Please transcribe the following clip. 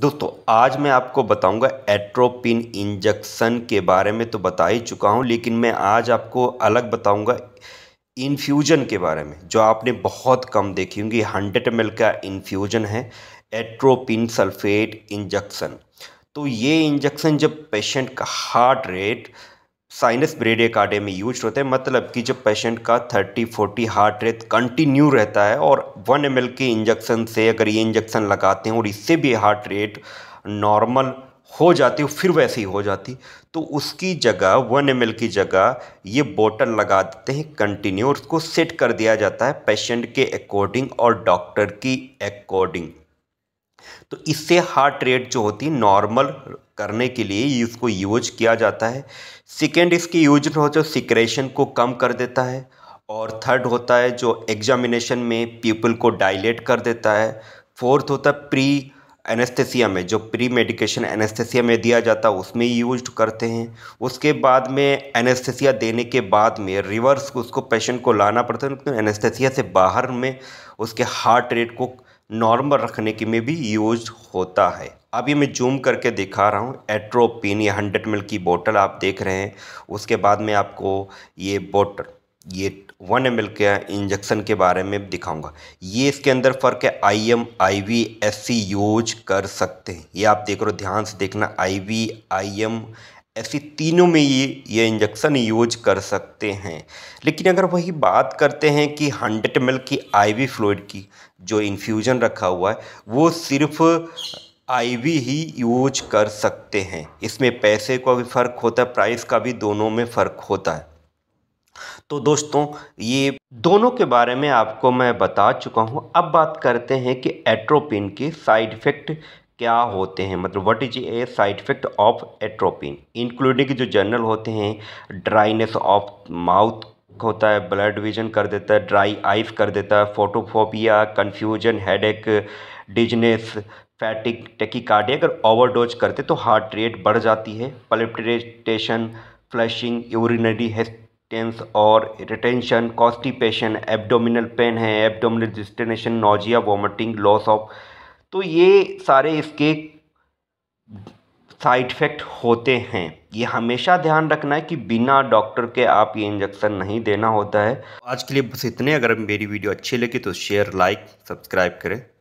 दोस्तों आज मैं आपको बताऊंगा एट्रोपिन इंजेक्शन के बारे में तो बता ही चुका हूं लेकिन मैं आज आपको अलग बताऊंगा इन्फ्यूजन के बारे में जो आपने बहुत कम देखी होंगी हंड्रेड एम का इन्फ्यूजन है एट्रोपिन सल्फेट इंजेक्शन तो ये इंजेक्शन जब पेशेंट का हार्ट रेट साइनस ब्रेड कार्डे में यूज होते हैं मतलब कि जब पेशेंट का 30 40 हार्ट रेट कंटिन्यू रहता है और 1 एम के इंजेक्शन से अगर ये इंजेक्शन लगाते हैं और इससे भी हार्ट रेट नॉर्मल हो जाती फिर वैसे ही हो जाती तो उसकी जगह वन एम की जगह ये बोतल लगा देते हैं कंटिन्यू और उसको सेट कर दिया जाता है पेशेंट के अकॉर्डिंग और डॉक्टर की अकॉर्डिंग तो इससे हार्ट रेट जो होती है नॉर्मल करने के लिए इसको यूज किया जाता है सेकेंड इसकी यूज हो जो सिक्रेशन को कम कर देता है और थर्ड होता है जो एग्जामिनेशन में पीपल को डायलेट कर देता है फोर्थ होता है प्री एनेस्थेसिया में जो प्री मेडिकेशन एनेस्थेसिया में दिया जाता है उसमें यूज करते हैं उसके बाद में एनेस्थेसिया देने के बाद में रिवर्स उसको पेशेंट को लाना पड़ता है लेकिन एनेस्थेसिया से बाहर में उसके हार्ट रेट को नॉर्मल रखने के में भी यूज होता है अभी मैं जूम करके दिखा रहा हूँ एट्रोपिन या हंड्रेड मिल की बोतल आप देख रहे हैं उसके बाद में आपको ये बोतल ये वन एम के इंजेक्शन के बारे में दिखाऊंगा ये इसके अंदर फ़र्क है I M I V S C use कर सकते हैं ये आप देख रहे हो ध्यान से देखना आई वी आई एम ऐसी तीनों में ये ये इंजेक्शन यूज कर सकते हैं लेकिन अगर वही बात करते हैं कि 100 एम की आईवी फ्लोइड की जो इन्फ्यूजन रखा हुआ है वो सिर्फ आईवी ही यूज कर सकते हैं इसमें पैसे का भी फ़र्क होता है प्राइस का भी दोनों में फ़र्क होता है तो दोस्तों ये दोनों के बारे में आपको मैं बता चुका हूँ अब बात करते हैं कि एट्रोपिन के साइड इफ़ेक्ट क्या होते हैं मतलब what is a side effect of atropine including जो जनरल होते हैं ड्राइनेस ऑफ माउथ होता है ब्लड विजन कर देता है ड्राई आइज कर देता है photophobia confusion headache dizziness fatigue tachycardia अगर ओवरडोज करते तो हार्ट रेट बढ़ जाती है पलिप्टेशन फ्लैशिंग यूरिनरी टेंस और रिटेंशन कॉस्टिपेशन एब्डोमिनल पेन है abdominal distension nausea vomiting loss of तो ये सारे इसके साइड इफ़ेक्ट होते हैं ये हमेशा ध्यान रखना है कि बिना डॉक्टर के आप ये इंजेक्शन नहीं देना होता है आज के लिए बस इतने अगर मेरी वीडियो अच्छी लगी तो शेयर लाइक सब्सक्राइब करें